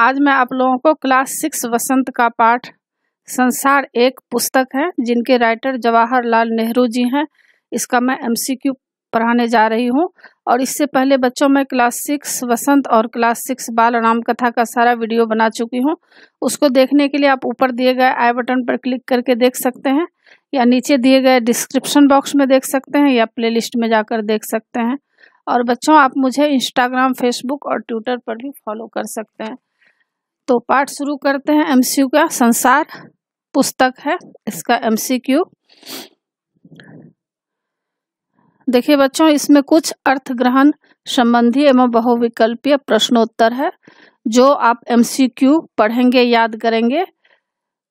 आज मैं आप लोगों को क्लास सिक्स वसंत का पाठ संसार एक पुस्तक है जिनके राइटर जवाहरलाल नेहरू जी हैं इसका मैं एमसीक्यू पढ़ाने जा रही हूँ और इससे पहले बच्चों मैं क्लास सिक्स वसंत और क्लास सिक्स बाल राम कथा का सारा वीडियो बना चुकी हूँ उसको देखने के लिए आप ऊपर दिए गए आई बटन पर क्लिक करके देख सकते हैं या नीचे दिए गए डिस्क्रिप्शन बॉक्स में देख सकते हैं या प्लेलिस्ट में जाकर देख सकते हैं और बच्चों आप मुझे इंस्टाग्राम फेसबुक और ट्विटर पर भी फॉलो कर सकते हैं तो पाठ शुरू करते हैं एमसीयू का संसार पुस्तक है इसका एमसीक्यू देखिए बच्चों इसमें कुछ अर्थ ग्रहण संबंधी एवं बहुविकल्पीय प्रश्नोत्तर है जो आप एमसीक्यू पढ़ेंगे याद करेंगे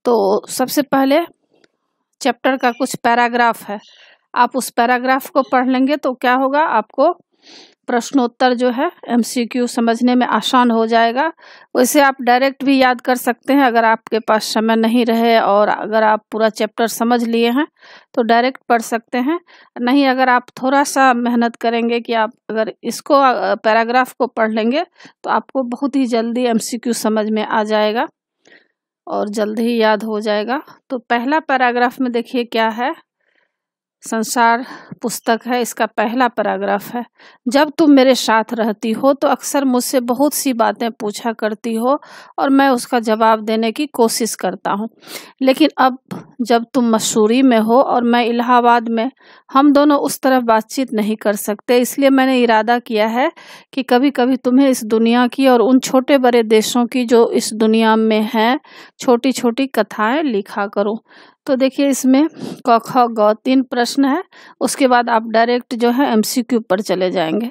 तो सबसे पहले चैप्टर का कुछ पैराग्राफ है आप उस पैराग्राफ को पढ़ लेंगे तो क्या होगा आपको प्रश्नोत्तर जो है एमसीक्यू समझने में आसान हो जाएगा वैसे आप डायरेक्ट भी याद कर सकते हैं अगर आपके पास समय नहीं रहे और अगर आप पूरा चैप्टर समझ लिए हैं तो डायरेक्ट पढ़ सकते हैं नहीं अगर आप थोड़ा सा मेहनत करेंगे कि आप अगर इसको पैराग्राफ को पढ़ लेंगे तो आपको बहुत ही जल्दी एम समझ में आ जाएगा और जल्द ही याद हो जाएगा तो पहला पैराग्राफ में देखिए क्या है संसार पुस्तक है इसका पहला पैराग्राफ है जब तुम मेरे साथ रहती हो तो अक्सर मुझसे बहुत सी बातें पूछा करती हो और मैं उसका जवाब देने की कोशिश करता हूँ लेकिन अब जब तुम मसूरी में हो और मैं इलाहाबाद में हम दोनों उस तरफ बातचीत नहीं कर सकते इसलिए मैंने इरादा किया है कि कभी कभी तुम्हें इस दुनिया की और उन छोटे बड़े देशों की जो इस दुनिया में हैं छोटी छोटी कथाएँ लिखा करूँ तो देखिए इसमें क ख ग तीन प्रश्न है उसके बाद आप डायरेक्ट जो है एमसीक्यू पर चले जाएंगे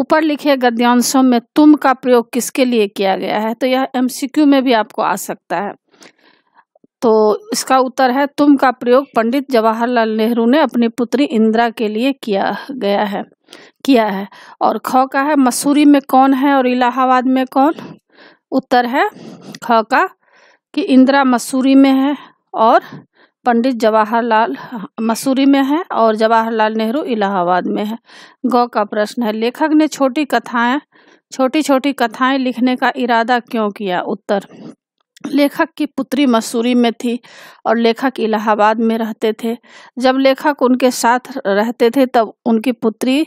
ऊपर लिखे गद्यांशों में तुम का प्रयोग किसके लिए किया गया है तो यह एमसीक्यू में भी आपको आ सकता है तो इसका उत्तर है तुम का प्रयोग पंडित जवाहरलाल नेहरू ने अपनी पुत्री इंदिरा के लिए किया गया है किया है और ख का है मसूरी में कौन है और इलाहाबाद में कौन उत्तर है ख का कि इंदिरा मसूरी में है और पंडित जवाहरलाल मसूरी में है और जवाहरलाल नेहरू इलाहाबाद में है गौ का प्रश्न है लेखक ने छोटी कथाएं छोटी छोटी कथाएं लिखने का इरादा क्यों किया उत्तर लेखक की पुत्री मसूरी में थी और लेखक इलाहाबाद में रहते थे जब लेखक उनके साथ रहते थे तब उनकी पुत्री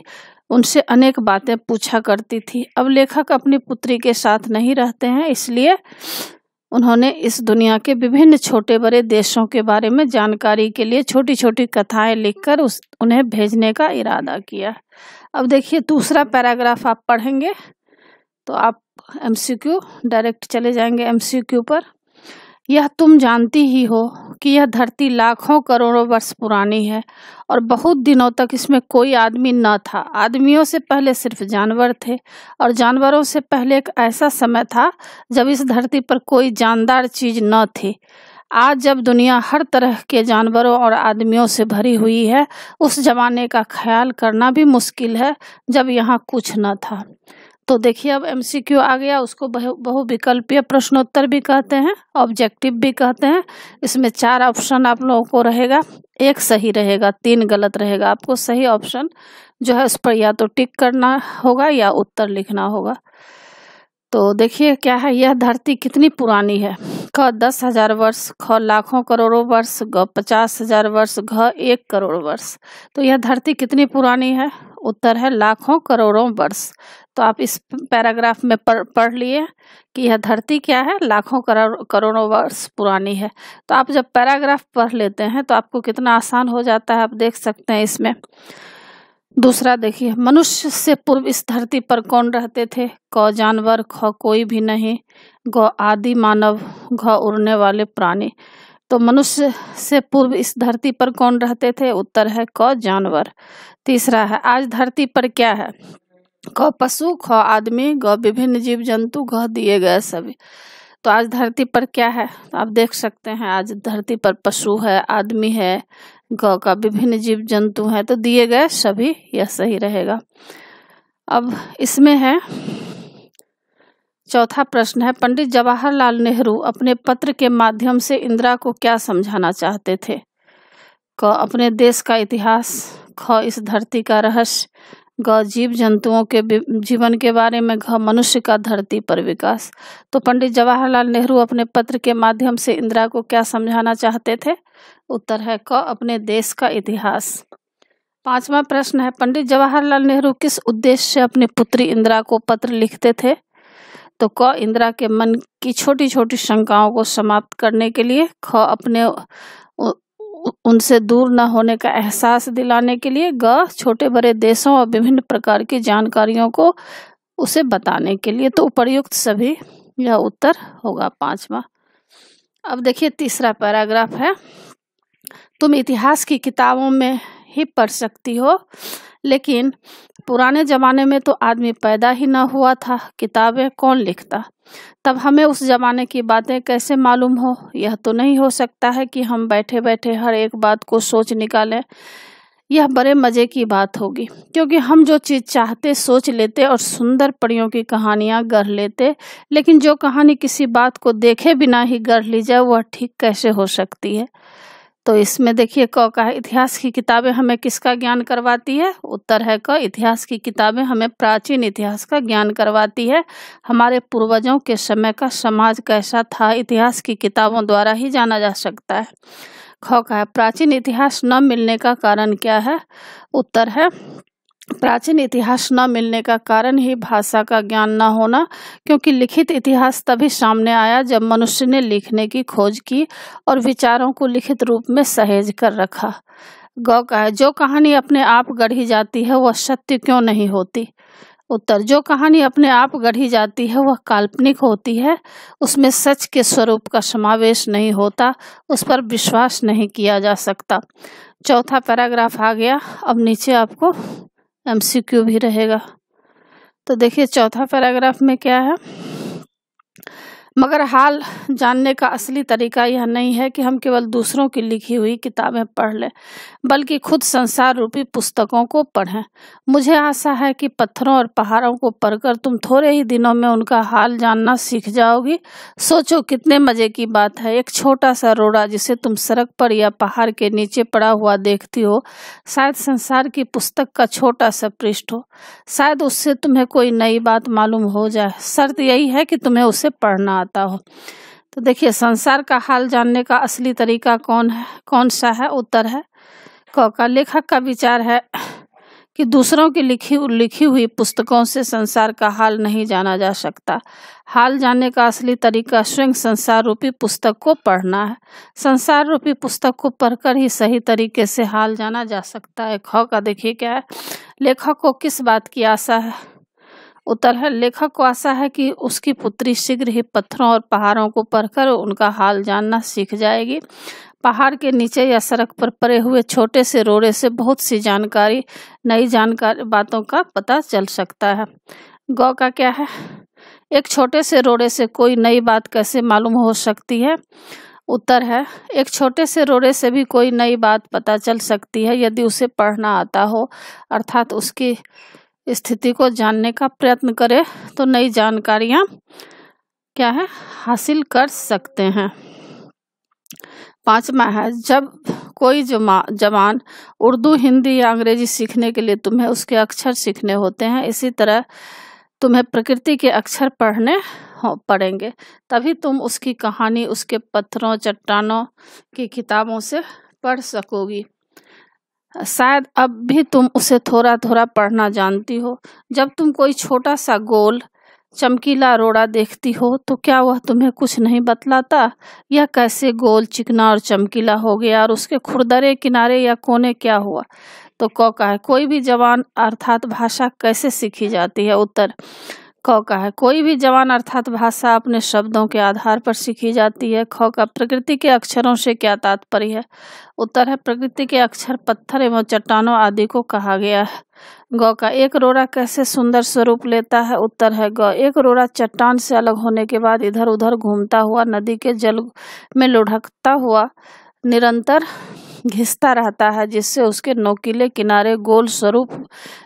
उनसे अनेक बातें पूछा करती थी अब लेखक अपनी पुत्री के साथ नहीं रहते हैं इसलिए उन्होंने इस दुनिया के विभिन्न छोटे बड़े देशों के बारे में जानकारी के लिए छोटी छोटी कथाएं लिखकर उस उन्हें भेजने का इरादा किया अब देखिए दूसरा पैराग्राफ आप पढ़ेंगे तो आप एमसीक्यू डायरेक्ट चले जाएंगे एमसीक्यू पर यह तुम जानती ही हो कि यह धरती लाखों करोड़ों वर्ष पुरानी है और बहुत दिनों तक इसमें कोई आदमी न था आदमियों से पहले सिर्फ जानवर थे और जानवरों से पहले एक ऐसा समय था जब इस धरती पर कोई जानदार चीज न थी आज जब दुनिया हर तरह के जानवरों और आदमियों से भरी हुई है उस जमाने का ख्याल करना भी मुश्किल है जब यहाँ कुछ न था तो देखिए अब एमसीक्यू आ गया उसको बहुविकल्पीय प्रश्नोत्तर भी कहते हैं ऑब्जेक्टिव भी कहते हैं इसमें चार ऑप्शन आप लोगों को रहेगा एक सही रहेगा तीन गलत रहेगा आपको सही ऑप्शन जो है उस पर या तो टिक करना होगा या उत्तर लिखना होगा तो देखिए क्या है यह धरती कितनी पुरानी है ख दस हजार वर्ष ख लाखों करोड़ों वर्ष ग पचास हजार वर्ष घ एक करोड़ वर्ष तो यह धरती कितनी पुरानी है उत्तर है लाखों करोड़ों वर्ष तो आप इस पैराग्राफ में पढ़ पढ़ लिए कि यह धरती क्या है लाखों करोड़ करोड़ों वर्ष पुरानी है तो आप जब पैराग्राफ पढ़ लेते हैं तो आपको कितना आसान हो जाता है आप देख सकते हैं इसमें दूसरा देखिए मनुष्य से पूर्व इस धरती पर कौन रहते थे क जानवर ख कोई भी नहीं ग आदि मानव घ उड़ने वाले प्राणी तो मनुष्य से पूर्व इस धरती पर कौन रहते थे उत्तर है क जानवर तीसरा है आज धरती पर क्या है क पशु ख आदमी ग विभिन्न जीव जंतु घ दिए गए सभी तो आज धरती पर क्या है तो आप देख सकते हैं आज धरती पर पशु है आदमी है ग का विभिन्न जीव जंतु है तो दिए गए सभी यह सही रहेगा अब इसमें है चौथा प्रश्न है पंडित जवाहरलाल नेहरू अपने पत्र के माध्यम से इंदिरा को क्या समझाना चाहते थे क अपने देश का इतिहास ख इस धरती का रहस्य ग जीव जंतुओं के जीवन के बारे में घ मनुष्य का धरती पर विकास तो पंडित जवाहरलाल नेहरू अपने पत्र के माध्यम से इंदिरा को क्या समझाना चाहते थे उत्तर है क अपने देश का इतिहास पांचवा प्रश्न है पंडित जवाहरलाल नेहरू किस उद्देश्य से अपनी पुत्री इंदिरा को पत्र लिखते थे तो क इंदिरा के मन की छोटी छोटी शंकाओं को समाप्त करने के लिए ख अपने उनसे दूर न होने का एहसास दिलाने के लिए ग छोटे बड़े देशों और विभिन्न प्रकार की जानकारियों को उसे बताने के लिए तो उपयुक्त सभी यह उत्तर होगा पांचवा अब देखिए तीसरा पैराग्राफ है तुम इतिहास की किताबों में ही पढ़ सकती हो लेकिन पुराने ज़माने में तो आदमी पैदा ही ना हुआ था किताबें कौन लिखता तब हमें उस ज़माने की बातें कैसे मालूम हो यह तो नहीं हो सकता है कि हम बैठे बैठे हर एक बात को सोच निकालें यह बड़े मज़े की बात होगी क्योंकि हम जो चीज़ चाहते सोच लेते और सुंदर परियों की कहानियाँ गढ़ लेते लेकिन जो कहानी किसी बात को देखे बिना ही गढ़ ली जाए वह ठीक कैसे हो सकती है तो इसमें देखिए क का इतिहास की किताबें हमें किसका ज्ञान करवाती है उत्तर है क इतिहास की किताबें हमें प्राचीन इतिहास का ज्ञान करवाती है हमारे पूर्वजों के समय का समाज कैसा था इतिहास की किताबों द्वारा ही जाना जा सकता है ख का है प्राचीन इतिहास न मिलने का कारण क्या है उत्तर है प्राचीन इतिहास न मिलने का कारण ही भाषा का ज्ञान न होना क्योंकि लिखित इतिहास तभी सामने आया जब मनुष्य ने लिखने की खोज की और विचारों को लिखित रूप में सहेज कर रखा गौ का है जो कहानी अपने आप गढ़ी जाती है वह सत्य क्यों नहीं होती उत्तर जो कहानी अपने आप गढ़ी जाती है वह काल्पनिक होती है उसमें सच के स्वरूप का समावेश नहीं होता उस पर विश्वास नहीं किया जा सकता चौथा पैराग्राफ आ गया अब नीचे आपको एमसीक्यू भी रहेगा तो देखिए चौथा पैराग्राफ में क्या है मगर हाल जानने का असली तरीका यह नहीं है कि हम केवल दूसरों की लिखी हुई किताबें पढ़ लें बल्कि खुद संसार रूपी पुस्तकों को पढ़ें मुझे आशा है कि पत्थरों और पहाड़ों को पढ़कर तुम थोड़े ही दिनों में उनका हाल जानना सीख जाओगी सोचो कितने मज़े की बात है एक छोटा सा रोड़ा जिसे तुम सड़क पर या पहाड़ के नीचे पड़ा हुआ देखती हो शायद संसार की पुस्तक का छोटा सा पृष्ठ हो शायद उससे तुम्हें कोई नई बात मालूम हो जाए शर्त यही है कि तुम्हें उसे पढ़ना आता हो तो देखिए संसार का हाल जानने का असली तरीका कौन है कौन सा है उत्तर है क का लेखक का विचार है कि दूसरों की लिखी लिखी हुई पुस्तकों से संसार का हाल नहीं जाना जा सकता हाल जानने का असली तरीका स्वयं संसार रूपी पुस्तक को पढ़ना है संसार रूपी पुस्तक को पढ़कर ही सही तरीके से हाल जाना जा सकता है ख का देखिए क्या है लेखक को किस बात की आशा है उतर है लेखक को आशा है कि उसकी पुत्री शीघ्र ही पत्थरों और पहाड़ों को पढ़कर उनका हाल जानना सीख जाएगी पहाड़ के नीचे या सड़क पर पड़े हुए छोटे से रोड़े से बहुत सी जानकारी नई जानकारी बातों का पता चल सकता है गौ का क्या है एक छोटे से रोड़े से कोई नई बात कैसे मालूम हो सकती है उत्तर है एक छोटे से रोड़े से भी कोई नई बात पता चल सकती है यदि उसे पढ़ना आता हो अर्थात उसकी स्थिति को जानने का प्रयत्न करें तो नई जानकारियाँ क्या है हासिल कर सकते हैं पांचवा है जब कोई जमा जवान उर्दू हिंदी या अंग्रेजी सीखने के लिए तुम्हें उसके अक्षर सीखने होते हैं इसी तरह तुम्हें प्रकृति के अक्षर पढ़ने हो पड़ेंगे तभी तुम उसकी कहानी उसके पत्थरों चट्टानों की किताबों से पढ़ सकोगी शायद अब भी तुम उसे थोड़ा थोड़ा पढ़ना जानती हो जब तुम कोई छोटा सा गोल चमकीला रोड़ा देखती हो तो क्या वह तुम्हें कुछ नहीं बतलाता यह कैसे गोल चिकना और चमकीला हो गया और उसके खुरदरे किनारे या कोने क्या हुआ तो कौ है कोई भी जवान अर्थात भाषा कैसे सीखी जाती है उत्तर ख का है कोई भी जवान अर्थात भाषा अपने शब्दों के आधार पर सीखी जाती है ख का प्रकृति के अक्षरों से क्या तात्पर्य है उत्तर है प्रकृति के अक्षर पत्थर एवं चट्टानों आदि को कहा गया है ग का एक रोड़ा कैसे सुंदर स्वरूप लेता है उत्तर है ग एक रोड़ा चट्टान से अलग होने के बाद इधर उधर घूमता हुआ नदी के जल में लुढ़कता हुआ निरंतर घिसता रहता है जिससे उसके नोकीले किनारे गोल स्वरूप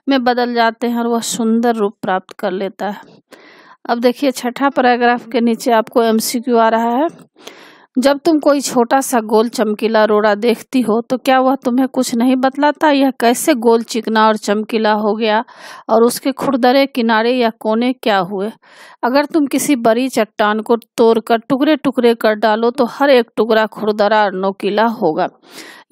में बदल जाते हैं और वह सुंदर रूप प्राप्त कर लेता है अब देखिए छठा पैराग्राफ के नीचे आपको एमसीक्यू आ रहा है जब तुम कोई छोटा सा गोल चमकीला रोड़ा देखती हो तो क्या वह तुम्हें कुछ नहीं बतलाता यह कैसे गोल चिकना और चमकीला हो गया और उसके खुरदरे किनारे या कोने क्या हुए अगर तुम किसी बड़ी चट्टान को तोड़कर टुकड़े टुकड़े कर डालो तो हर एक टुकड़ा खुरदरा और नोकीला होगा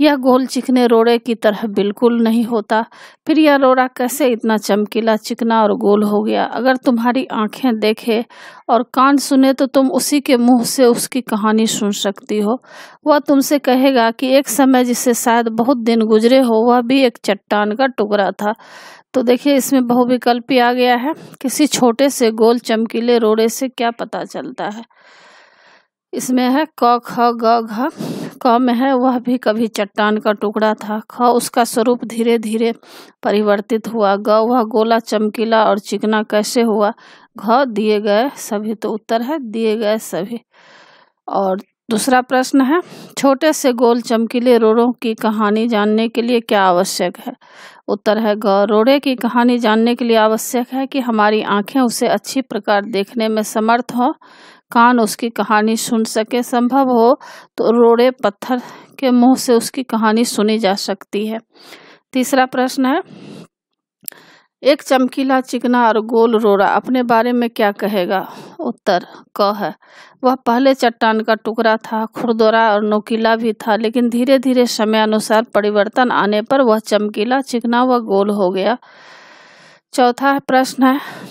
यह गोल चिकने रोड़े की तरह बिल्कुल नहीं होता फिर यह रोड़ा कैसे इतना चमकीला चिकना और गोल हो गया अगर तुम्हारी आंखें देखे और कान सुने तो तुम उसी के मुंह से उसकी कहानी सुन सकती हो वह तुमसे कहेगा कि एक समय जिसे शायद बहुत दिन गुजरे हो वह भी एक चट्टान का टुकड़ा था तो देखिए इसमें बहुविकल्पी आ गया है किसी छोटे से गोल चमकीले रोड़े से क्या पता चलता है इसमें है क ख ग घ कम है वह भी कभी चट्टान का टुकड़ा था ख उसका स्वरूप धीरे धीरे परिवर्तित हुआ ग वह गोला चमकीला और चिकना कैसे हुआ घ दिए गए सभी तो उत्तर है दिए गए सभी और दूसरा प्रश्न है छोटे से गोल चमकीले रोड़ों की कहानी जानने के लिए क्या आवश्यक है उत्तर है ग रोड़े की कहानी जानने के लिए आवश्यक है कि हमारी आंखें उसे अच्छी प्रकार देखने में समर्थ हों कान उसकी कहानी सुन सके संभव हो तो रोड़े पत्थर के मुंह से उसकी कहानी सुनी जा सकती है तीसरा प्रश्न है एक चमकीला चिकना और गोल रोड़ा अपने बारे में क्या कहेगा उत्तर क है वह पहले चट्टान का टुकड़ा था खुरदोरा और नोकीला भी था लेकिन धीरे धीरे समय अनुसार परिवर्तन आने पर वह चमकीला चिकना व गोल हो गया चौथा प्रश्न है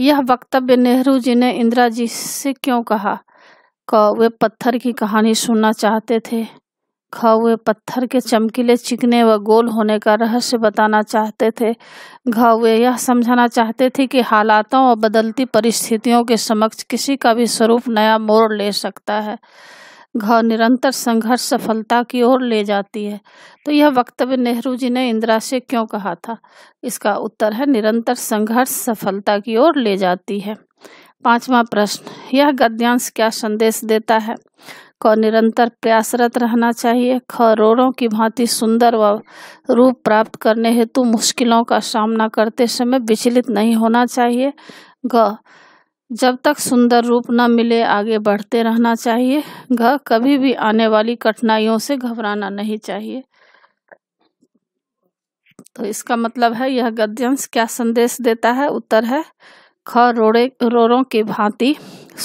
यह वक्तव्य नेहरू जी ने इंदिरा जी से क्यों कहा क वे पत्थर की कहानी सुनना चाहते थे ख वे पत्थर के चमकीले चिकने व गोल होने का रहस्य बताना चाहते थे घ वे यह समझाना चाहते थे कि हालातों और बदलती परिस्थितियों के समक्ष किसी का भी स्वरूप नया मोड़ ले सकता है घ निरंतर संघर्ष सफलता की ओर ले जाती है तो यह वक्तव्य नेहरू जी ने इंदिरा से क्यों कहा था इसका उत्तर है निरंतर संघर्ष सफलता की ओर ले जाती है पांचवा प्रश्न यह गद्यांश क्या संदेश देता है क निरंतर प्रयासरत रहना चाहिए ख रोड़ों की भांति सुंदर व रूप प्राप्त करने हेतु मुश्किलों का सामना करते समय विचलित नहीं होना चाहिए ग जब तक सुंदर रूप न मिले आगे बढ़ते रहना चाहिए घ कभी भी आने वाली कठिनाइयों से घबराना नहीं चाहिए तो इसका मतलब है यह गद्यांश क्या संदेश देता है उत्तर है ख रोड़े रोरों की भांति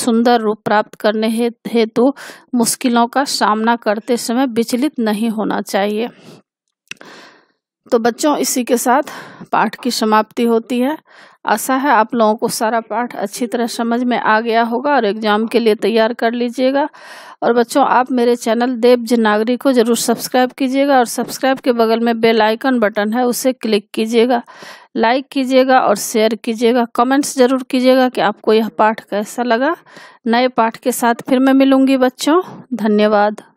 सुंदर रूप प्राप्त करने हेतु मुश्किलों का सामना करते समय विचलित नहीं होना चाहिए तो बच्चों इसी के साथ पाठ की समाप्ति होती है आशा है आप लोगों को सारा पाठ अच्छी तरह समझ में आ गया होगा और एग्ज़ाम के लिए तैयार कर लीजिएगा और बच्चों आप मेरे चैनल देव जनागरी को ज़रूर सब्सक्राइब कीजिएगा और सब्सक्राइब के बगल में बेल आइकन बटन है उसे क्लिक कीजिएगा लाइक कीजिएगा और शेयर कीजिएगा कमेंट्स ज़रूर कीजिएगा कि आपको यह पाठ कैसा लगा नए पाठ के साथ फिर मैं मिलूँगी बच्चों धन्यवाद